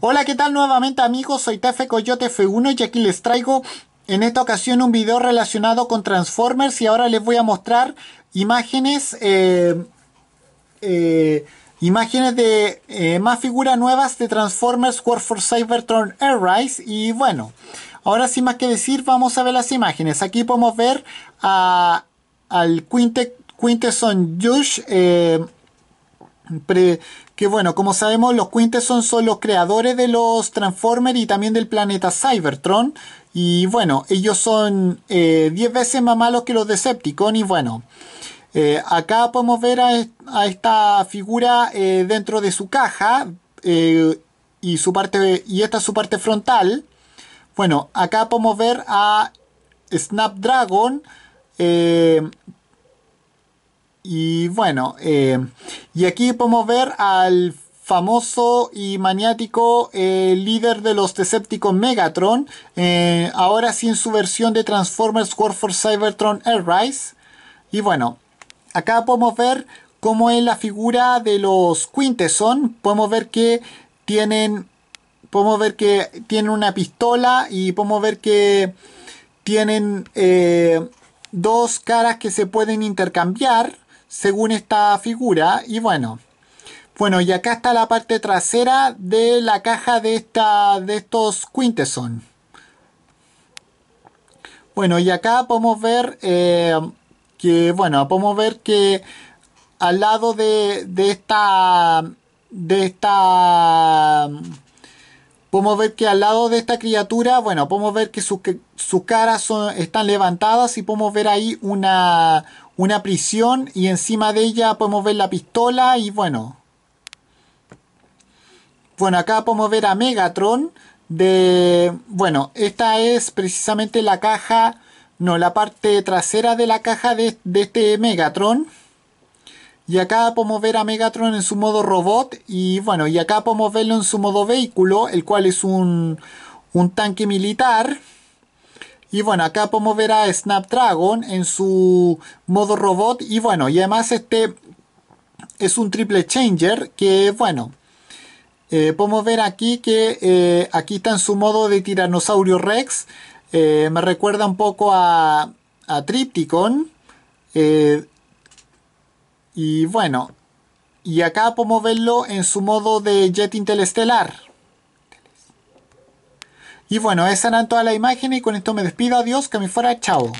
Hola, ¿qué tal nuevamente amigos? Soy Tefe Coyote F1 y aquí les traigo en esta ocasión un video relacionado con Transformers y ahora les voy a mostrar imágenes, eh, eh, imágenes de eh, más figuras nuevas de Transformers War for Cybertron Rise y bueno, ahora sin más que decir vamos a ver las imágenes. Aquí podemos ver al Quintesson Yush Pre, que bueno, como sabemos, los Quintes son, son, los creadores de los Transformers y también del planeta Cybertron. Y bueno, ellos son 10 eh, veces más malos que los Decepticon. Y bueno, eh, acá podemos ver a, esta figura eh, dentro de su caja. y, su parte, y esta es su parte frontal. Bueno, acá podemos ver a Snapdragon. y bueno, y aquí podemos ver al famoso y maniático eh, líder de los Decepticons Megatron, eh, ahora sí en su versión de Transformers War for Cybertron Airrise. Y bueno, acá podemos ver cómo es la figura de los Quintesson, podemos ver que tienen podemos ver que tienen una pistola y podemos ver que tienen eh, dos caras que se pueden intercambiar según esta figura y bueno bueno y acá está la parte trasera de la caja de esta de estos Quintesson bueno y acá podemos ver eh, que bueno podemos ver que al lado de, de esta de esta Podemos ver que al lado de esta criatura, bueno, podemos ver que sus, caras están levantadas y podemos ver ahí una, prisión y encima de ella podemos ver la pistola y bueno. Bueno, acá podemos ver a Megatron de... Bueno, esta es precisamente la caja, no, la parte trasera de la caja de, de este Megatron. Y acá podemos ver a Megatron en su modo robot. Y bueno, y acá podemos verlo en su modo vehículo, el cual es un, tanque militar. Y bueno, acá podemos ver a Snapdragon en su modo robot. Y bueno, y además este es un triple changer que bueno. Eh, podemos ver aquí que eh, aquí está en su modo de tiranosaurio rex. Eh, me recuerda un poco a, a Tripticon. Y bueno, y acá podemos verlo en su modo de jet interestelar. Y bueno, esa era toda la imagen y con esto me despido, adiós, que me fuera, chao.